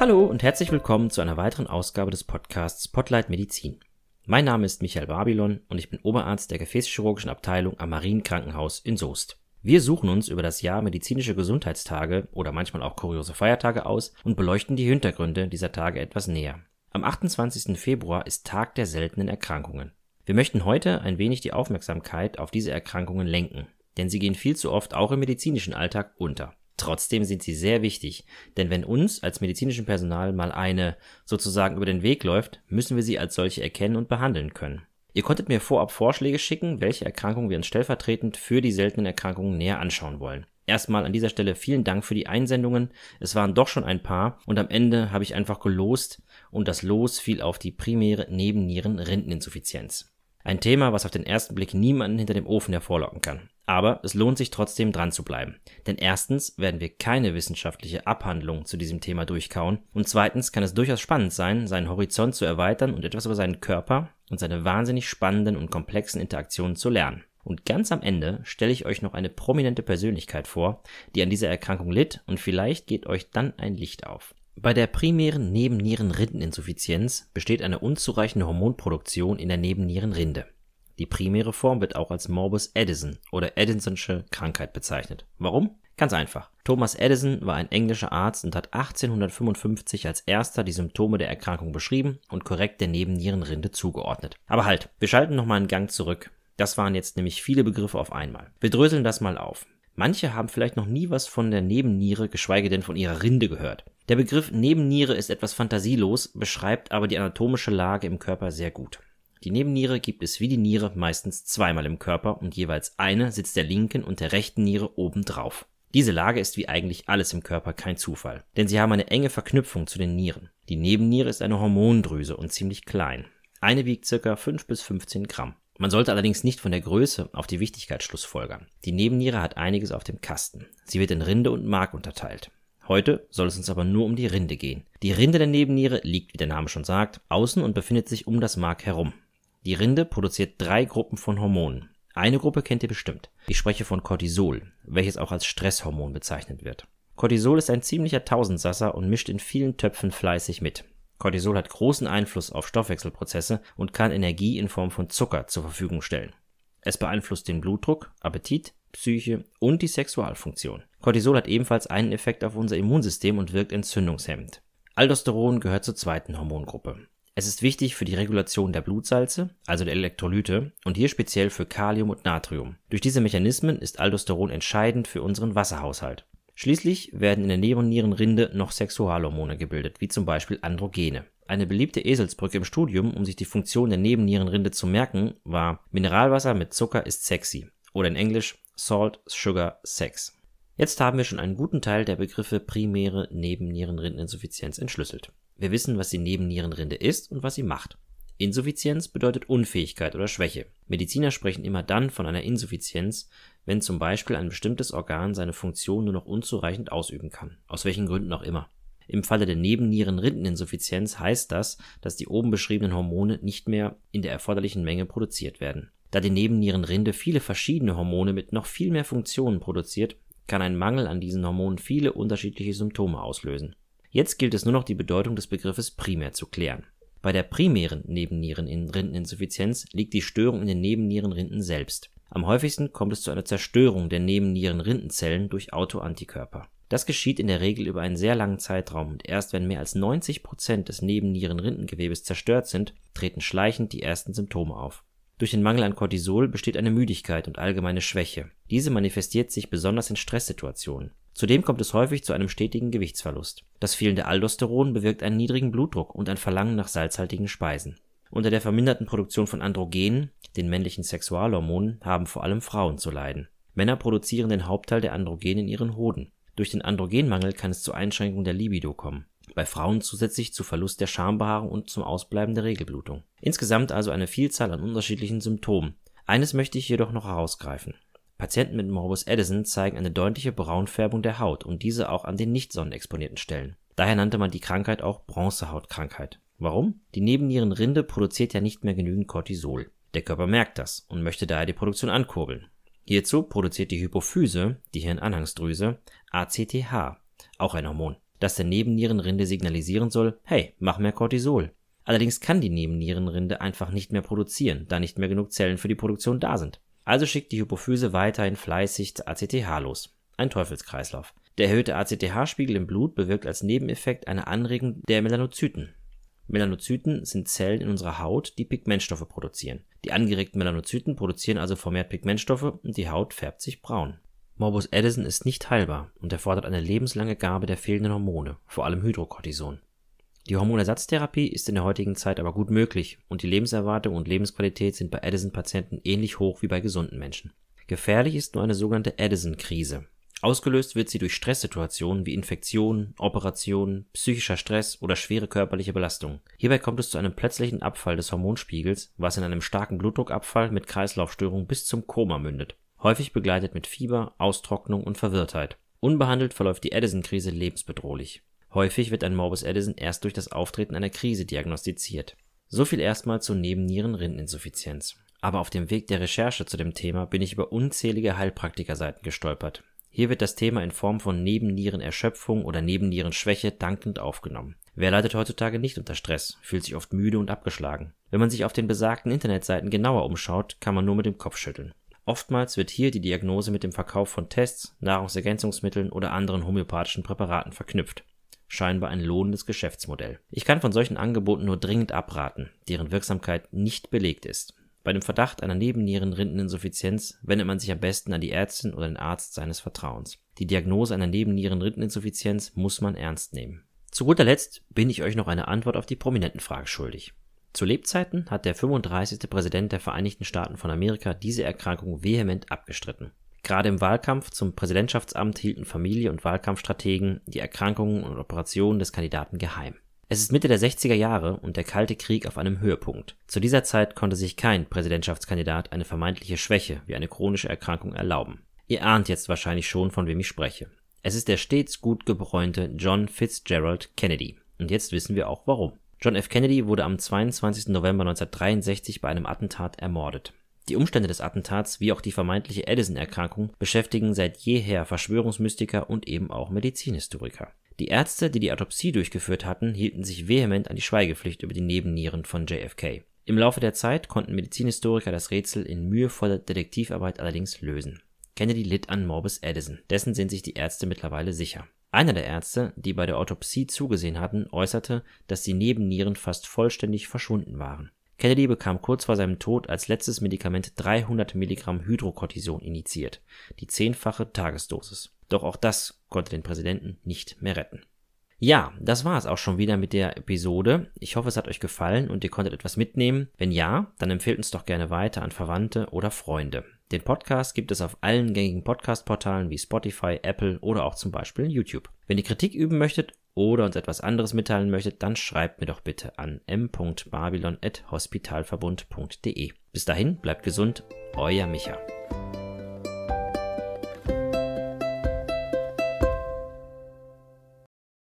Hallo und herzlich willkommen zu einer weiteren Ausgabe des Podcasts Spotlight Medizin. Mein Name ist Michael Babylon und ich bin Oberarzt der Gefäßchirurgischen Abteilung am Marienkrankenhaus in Soest. Wir suchen uns über das Jahr medizinische Gesundheitstage oder manchmal auch kuriose Feiertage aus und beleuchten die Hintergründe dieser Tage etwas näher. Am 28. Februar ist Tag der seltenen Erkrankungen. Wir möchten heute ein wenig die Aufmerksamkeit auf diese Erkrankungen lenken, denn sie gehen viel zu oft auch im medizinischen Alltag unter. Trotzdem sind sie sehr wichtig, denn wenn uns als medizinischem Personal mal eine sozusagen über den Weg läuft, müssen wir sie als solche erkennen und behandeln können. Ihr konntet mir vorab Vorschläge schicken, welche Erkrankungen wir uns stellvertretend für die seltenen Erkrankungen näher anschauen wollen. Erstmal an dieser Stelle vielen Dank für die Einsendungen. Es waren doch schon ein paar und am Ende habe ich einfach gelost und das Los fiel auf die primäre Nebennieren-Rindeninsuffizienz. Ein Thema, was auf den ersten Blick niemanden hinter dem Ofen hervorlocken kann. Aber es lohnt sich trotzdem dran zu bleiben. Denn erstens werden wir keine wissenschaftliche Abhandlung zu diesem Thema durchkauen und zweitens kann es durchaus spannend sein, seinen Horizont zu erweitern und etwas über seinen Körper und seine wahnsinnig spannenden und komplexen Interaktionen zu lernen. Und ganz am Ende stelle ich euch noch eine prominente Persönlichkeit vor, die an dieser Erkrankung litt und vielleicht geht euch dann ein Licht auf. Bei der primären Nebennierenrindeninsuffizienz besteht eine unzureichende Hormonproduktion in der Nebennierenrinde. Die primäre Form wird auch als Morbus Edison oder Edisonsche Krankheit bezeichnet. Warum? Ganz einfach. Thomas Edison war ein englischer Arzt und hat 1855 als erster die Symptome der Erkrankung beschrieben und korrekt der Nebennierenrinde zugeordnet. Aber halt, wir schalten nochmal einen Gang zurück. Das waren jetzt nämlich viele Begriffe auf einmal. Wir dröseln das mal auf. Manche haben vielleicht noch nie was von der Nebenniere, geschweige denn von ihrer Rinde gehört. Der Begriff Nebenniere ist etwas fantasielos, beschreibt aber die anatomische Lage im Körper sehr gut. Die Nebenniere gibt es wie die Niere meistens zweimal im Körper und jeweils eine sitzt der linken und der rechten Niere obendrauf. Diese Lage ist wie eigentlich alles im Körper kein Zufall, denn sie haben eine enge Verknüpfung zu den Nieren. Die Nebenniere ist eine Hormondrüse und ziemlich klein. Eine wiegt circa 5 bis 15 Gramm. Man sollte allerdings nicht von der Größe auf die Wichtigkeit schlussfolgern. Die Nebenniere hat einiges auf dem Kasten. Sie wird in Rinde und Mark unterteilt. Heute soll es uns aber nur um die Rinde gehen. Die Rinde der Nebenniere liegt, wie der Name schon sagt, außen und befindet sich um das Mark herum. Die Rinde produziert drei Gruppen von Hormonen. Eine Gruppe kennt ihr bestimmt. Ich spreche von Cortisol, welches auch als Stresshormon bezeichnet wird. Cortisol ist ein ziemlicher Tausendsasser und mischt in vielen Töpfen fleißig mit. Cortisol hat großen Einfluss auf Stoffwechselprozesse und kann Energie in Form von Zucker zur Verfügung stellen. Es beeinflusst den Blutdruck, Appetit, Psyche und die Sexualfunktion. Cortisol hat ebenfalls einen Effekt auf unser Immunsystem und wirkt entzündungshemmend. Aldosteron gehört zur zweiten Hormongruppe. Es ist wichtig für die Regulation der Blutsalze, also der Elektrolyte, und hier speziell für Kalium und Natrium. Durch diese Mechanismen ist Aldosteron entscheidend für unseren Wasserhaushalt. Schließlich werden in der Nebennierenrinde noch Sexualhormone gebildet, wie zum Beispiel Androgene. Eine beliebte Eselsbrücke im Studium, um sich die Funktion der Nebennierenrinde zu merken, war Mineralwasser mit Zucker ist sexy oder in Englisch Salt, Sugar, Sex. Jetzt haben wir schon einen guten Teil der Begriffe primäre Nebennierenrindeninsuffizienz entschlüsselt. Wir wissen, was die Nebennierenrinde ist und was sie macht. Insuffizienz bedeutet Unfähigkeit oder Schwäche. Mediziner sprechen immer dann von einer Insuffizienz, wenn zum Beispiel ein bestimmtes Organ seine Funktion nur noch unzureichend ausüben kann, aus welchen Gründen auch immer. Im Falle der Nebennierenrindeninsuffizienz heißt das, dass die oben beschriebenen Hormone nicht mehr in der erforderlichen Menge produziert werden. Da die Nebennierenrinde viele verschiedene Hormone mit noch viel mehr Funktionen produziert, kann ein Mangel an diesen Hormonen viele unterschiedliche Symptome auslösen. Jetzt gilt es nur noch die Bedeutung des Begriffes primär zu klären. Bei der primären Nebennierenrindeninsuffizienz liegt die Störung in den Nebennierenrinden selbst. Am häufigsten kommt es zu einer Zerstörung der Nebennierenrindenzellen durch Autoantikörper. Das geschieht in der Regel über einen sehr langen Zeitraum und erst wenn mehr als 90 Prozent des Nebennierenrindengewebes zerstört sind, treten schleichend die ersten Symptome auf. Durch den Mangel an Cortisol besteht eine Müdigkeit und allgemeine Schwäche. Diese manifestiert sich besonders in Stresssituationen Zudem kommt es häufig zu einem stetigen Gewichtsverlust. Das fehlende Aldosteron bewirkt einen niedrigen Blutdruck und ein Verlangen nach salzhaltigen Speisen. Unter der verminderten Produktion von Androgenen, den männlichen Sexualhormonen, haben vor allem Frauen zu leiden. Männer produzieren den Hauptteil der Androgenen in ihren Hoden. Durch den Androgenmangel kann es zur Einschränkung der Libido kommen, bei Frauen zusätzlich zu Verlust der Schambehaarung und zum Ausbleiben der Regelblutung. Insgesamt also eine Vielzahl an unterschiedlichen Symptomen. Eines möchte ich jedoch noch herausgreifen Patienten mit Morbus Edison zeigen eine deutliche Braunfärbung der Haut und diese auch an den nicht sonnenexponierten Stellen. Daher nannte man die Krankheit auch Bronzehautkrankheit. Warum? Die Nebennierenrinde produziert ja nicht mehr genügend Cortisol. Der Körper merkt das und möchte daher die Produktion ankurbeln. Hierzu produziert die Hypophyse, die Hirnanhangsdrüse, ACTH, auch ein Hormon, das der Nebennierenrinde signalisieren soll, hey, mach mehr Cortisol. Allerdings kann die Nebennierenrinde einfach nicht mehr produzieren, da nicht mehr genug Zellen für die Produktion da sind. Also schickt die Hypophyse weiterhin fleißig ACTH los. Ein Teufelskreislauf. Der erhöhte ACTH-Spiegel im Blut bewirkt als Nebeneffekt eine Anregung der Melanozyten. Melanozyten sind Zellen in unserer Haut, die Pigmentstoffe produzieren. Die angeregten Melanozyten produzieren also vermehrt Pigmentstoffe und die Haut färbt sich braun. Morbus Addison ist nicht heilbar und erfordert eine lebenslange Gabe der fehlenden Hormone, vor allem Hydrocortison. Die Hormonersatztherapie ist in der heutigen Zeit aber gut möglich und die Lebenserwartung und Lebensqualität sind bei Addison-Patienten ähnlich hoch wie bei gesunden Menschen. Gefährlich ist nur eine sogenannte Addison-Krise. Ausgelöst wird sie durch Stresssituationen wie Infektionen, Operationen, psychischer Stress oder schwere körperliche Belastungen. Hierbei kommt es zu einem plötzlichen Abfall des Hormonspiegels, was in einem starken Blutdruckabfall mit Kreislaufstörungen bis zum Koma mündet, häufig begleitet mit Fieber, Austrocknung und Verwirrtheit. Unbehandelt verläuft die Addison-Krise lebensbedrohlich. Häufig wird ein Morbus Addison erst durch das Auftreten einer Krise diagnostiziert. So viel erstmal zur Nebennieren-Rindeninsuffizienz. Aber auf dem Weg der Recherche zu dem Thema bin ich über unzählige Heilpraktikerseiten gestolpert. Hier wird das Thema in Form von Nebennierenerschöpfung oder Nebennierenschwäche dankend aufgenommen. Wer leidet heutzutage nicht unter Stress, fühlt sich oft müde und abgeschlagen. Wenn man sich auf den besagten Internetseiten genauer umschaut, kann man nur mit dem Kopf schütteln. Oftmals wird hier die Diagnose mit dem Verkauf von Tests, Nahrungsergänzungsmitteln oder anderen homöopathischen Präparaten verknüpft scheinbar ein lohnendes Geschäftsmodell. Ich kann von solchen Angeboten nur dringend abraten, deren Wirksamkeit nicht belegt ist. Bei dem Verdacht einer Nebennierenrindeninsuffizienz wendet man sich am besten an die Ärztin oder den Arzt seines Vertrauens. Die Diagnose einer Nebennierenrindeninsuffizienz muss man ernst nehmen. Zu guter Letzt bin ich euch noch eine Antwort auf die prominenten Prominentenfrage schuldig. Zu Lebzeiten hat der 35. Präsident der Vereinigten Staaten von Amerika diese Erkrankung vehement abgestritten. Gerade im Wahlkampf zum Präsidentschaftsamt hielten Familie und Wahlkampfstrategen die Erkrankungen und Operationen des Kandidaten geheim. Es ist Mitte der 60er Jahre und der Kalte Krieg auf einem Höhepunkt. Zu dieser Zeit konnte sich kein Präsidentschaftskandidat eine vermeintliche Schwäche wie eine chronische Erkrankung erlauben. Ihr ahnt jetzt wahrscheinlich schon, von wem ich spreche. Es ist der stets gut gebräunte John Fitzgerald Kennedy. Und jetzt wissen wir auch warum. John F. Kennedy wurde am 22. November 1963 bei einem Attentat ermordet. Die Umstände des Attentats wie auch die vermeintliche edison erkrankung beschäftigen seit jeher Verschwörungsmystiker und eben auch Medizinhistoriker. Die Ärzte, die die Autopsie durchgeführt hatten, hielten sich vehement an die Schweigepflicht über die Nebennieren von JFK. Im Laufe der Zeit konnten Medizinhistoriker das Rätsel in mühevoller Detektivarbeit allerdings lösen. Kennedy litt an Morbus Edison, dessen sind sich die Ärzte mittlerweile sicher. Einer der Ärzte, die bei der Autopsie zugesehen hatten, äußerte, dass die Nebennieren fast vollständig verschwunden waren. Kennedy bekam kurz vor seinem Tod als letztes Medikament 300 Milligramm Hydrocortison injiziert, die zehnfache Tagesdosis. Doch auch das konnte den Präsidenten nicht mehr retten. Ja, das war es auch schon wieder mit der Episode. Ich hoffe, es hat euch gefallen und ihr konntet etwas mitnehmen. Wenn ja, dann empfehlt uns doch gerne weiter an Verwandte oder Freunde. Den Podcast gibt es auf allen gängigen Podcast-Portalen wie Spotify, Apple oder auch zum Beispiel YouTube. Wenn ihr Kritik üben möchtet oder uns etwas anderes mitteilen möchtet, dann schreibt mir doch bitte an m.babylon.hospitalverbund.de. Bis dahin, bleibt gesund, euer Micha.